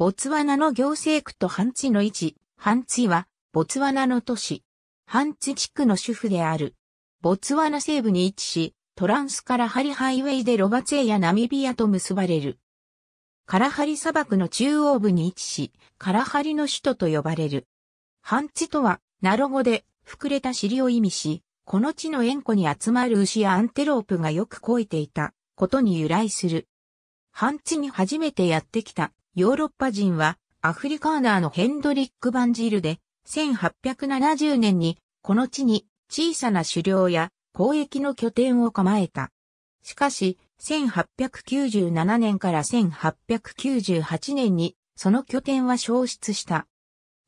ボツワナの行政区とハンチの位置。ハンチは、ボツワナの都市。ハンチ地区の主婦である。ボツワナ西部に位置し、トランスカラハリハイウェイでロバツェやナミビアと結ばれる。カラハリ砂漠の中央部に位置し、カラハリの首都と呼ばれる。ハンチとは、ナロ語で、膨れた尻を意味し、この地の縁湖に集まる牛やアンテロープがよく肥えていた、ことに由来する。ハンチに初めてやってきたヨーロッパ人はアフリカーナーのヘンドリック・バンジールで1870年にこの地に小さな狩猟や交易の拠点を構えた。しかし1897年から1898年にその拠点は消失した。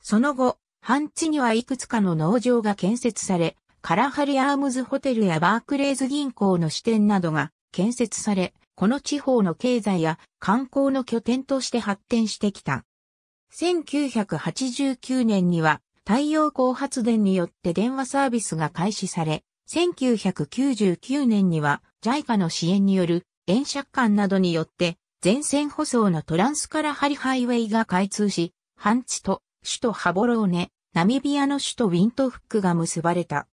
その後、半地にはいくつかの農場が建設され、カラハリアームズホテルやバークレーズ銀行の支店などが建設され、この地方の経済や観光の拠点として発展してきた。1989年には太陽光発電によって電話サービスが開始され、1999年には JICA の支援による円借款などによって全線舗装のトランスカラハリハイウェイが開通し、ハンチと首都ハボローネ、ナミビアの首都ウィントフックが結ばれた。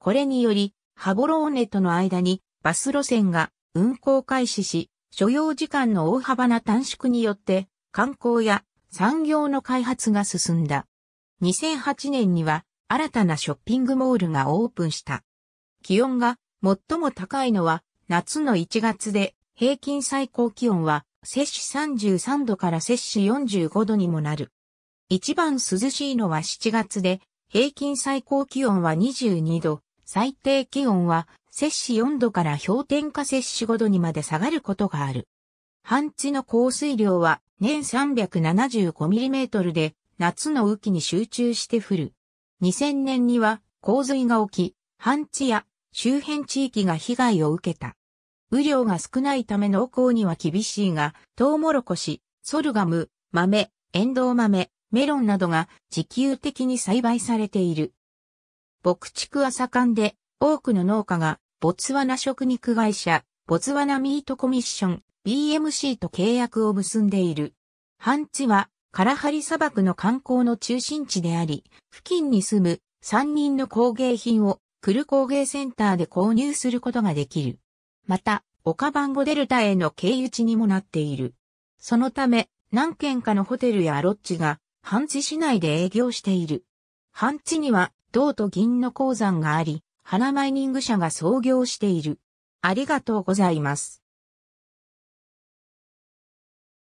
これにより、ハボローネとの間にバス路線が運行開始し、所要時間の大幅な短縮によって、観光や産業の開発が進んだ。2008年には新たなショッピングモールがオープンした。気温が最も高いのは夏の1月で平均最高気温は摂氏33度から摂氏45度にもなる。一番涼しいのは7月で平均最高気温は22度、最低気温は摂氏4度から氷点下摂氏5度にまで下がることがある。半地の降水量は年 375mm で夏の雨季に集中して降る。2000年には洪水が起き、半地や周辺地域が被害を受けた。雨量が少ないため農耕には厳しいが、トウモロコシ、ソルガム、豆、エンドウ豆、メロンなどが自給的に栽培されている。牧畜は盛んで、多くの農家がボツワナ食肉会社、ボツワナミートコミッション、BMC と契約を結んでいる。ハンチは、カラハリ砂漠の観光の中心地であり、付近に住む3人の工芸品をクル工芸センターで購入することができる。また、オカバンゴデルタへの経由地にもなっている。そのため、何軒かのホテルやロッジが、ハンチ市内で営業している。ハンチには、銅と銀の鉱山があり、花マイニング社が創業している。ありがとうございます。